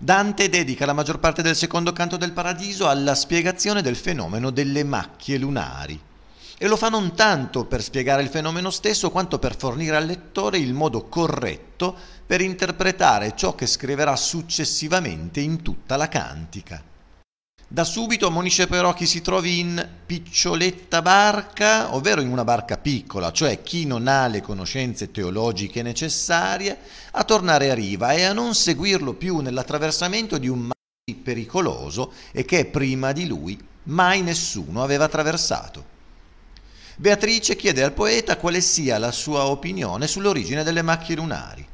Dante dedica la maggior parte del secondo canto del Paradiso alla spiegazione del fenomeno delle macchie lunari e lo fa non tanto per spiegare il fenomeno stesso quanto per fornire al lettore il modo corretto per interpretare ciò che scriverà successivamente in tutta la cantica. Da subito ammonisce però chi si trovi in piccioletta barca, ovvero in una barca piccola, cioè chi non ha le conoscenze teologiche necessarie, a tornare a riva e a non seguirlo più nell'attraversamento di un mare pericoloso e che prima di lui mai nessuno aveva attraversato. Beatrice chiede al poeta quale sia la sua opinione sull'origine delle macchie lunari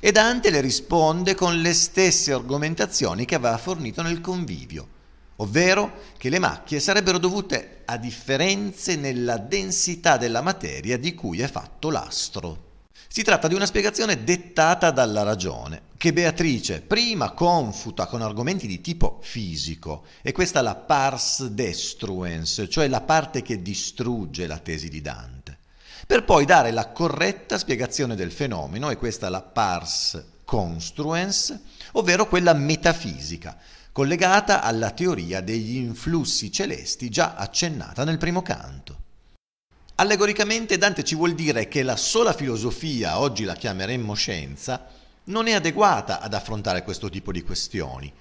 e Dante le risponde con le stesse argomentazioni che aveva fornito nel convivio ovvero che le macchie sarebbero dovute a differenze nella densità della materia di cui è fatto l'astro. Si tratta di una spiegazione dettata dalla ragione, che Beatrice prima confuta con argomenti di tipo fisico, e questa la pars destruens, cioè la parte che distrugge la tesi di Dante, per poi dare la corretta spiegazione del fenomeno, e questa la pars construens, ovvero quella metafisica, collegata alla teoria degli influssi celesti già accennata nel primo canto. Allegoricamente Dante ci vuol dire che la sola filosofia, oggi la chiameremmo scienza, non è adeguata ad affrontare questo tipo di questioni,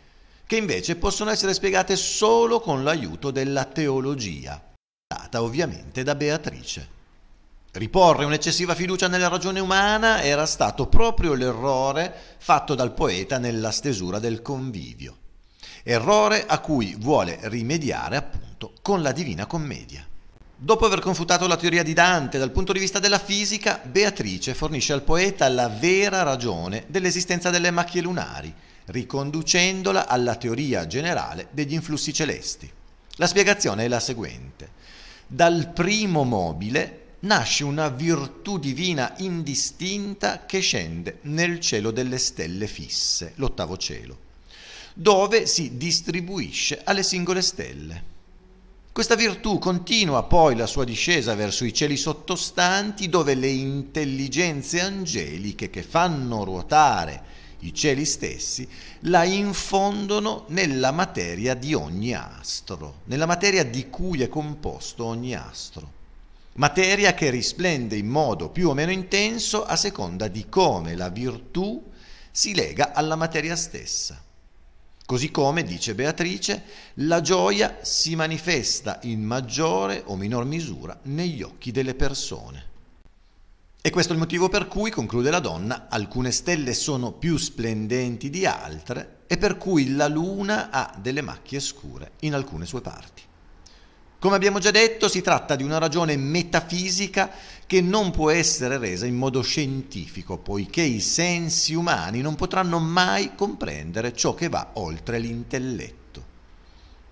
che invece possono essere spiegate solo con l'aiuto della teologia, data ovviamente da Beatrice. Riporre un'eccessiva fiducia nella ragione umana era stato proprio l'errore fatto dal poeta nella stesura del convivio errore a cui vuole rimediare appunto con la Divina Commedia. Dopo aver confutato la teoria di Dante dal punto di vista della fisica, Beatrice fornisce al poeta la vera ragione dell'esistenza delle macchie lunari, riconducendola alla teoria generale degli influssi celesti. La spiegazione è la seguente. Dal primo mobile nasce una virtù divina indistinta che scende nel cielo delle stelle fisse, l'ottavo cielo dove si distribuisce alle singole stelle. Questa virtù continua poi la sua discesa verso i cieli sottostanti dove le intelligenze angeliche che fanno ruotare i cieli stessi la infondono nella materia di ogni astro, nella materia di cui è composto ogni astro. Materia che risplende in modo più o meno intenso a seconda di come la virtù si lega alla materia stessa. Così come, dice Beatrice, la gioia si manifesta in maggiore o minor misura negli occhi delle persone. E questo è il motivo per cui, conclude la donna, alcune stelle sono più splendenti di altre e per cui la luna ha delle macchie scure in alcune sue parti. Come abbiamo già detto, si tratta di una ragione metafisica che non può essere resa in modo scientifico, poiché i sensi umani non potranno mai comprendere ciò che va oltre l'intelletto.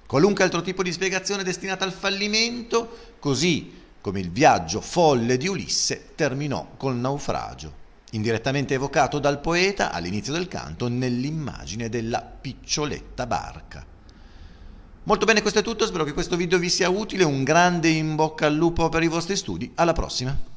Qualunque altro tipo di spiegazione destinata al fallimento, così come il viaggio folle di Ulisse terminò col naufragio, indirettamente evocato dal poeta all'inizio del canto nell'immagine della piccioletta barca. Molto bene, questo è tutto, spero che questo video vi sia utile, un grande in bocca al lupo per i vostri studi, alla prossima!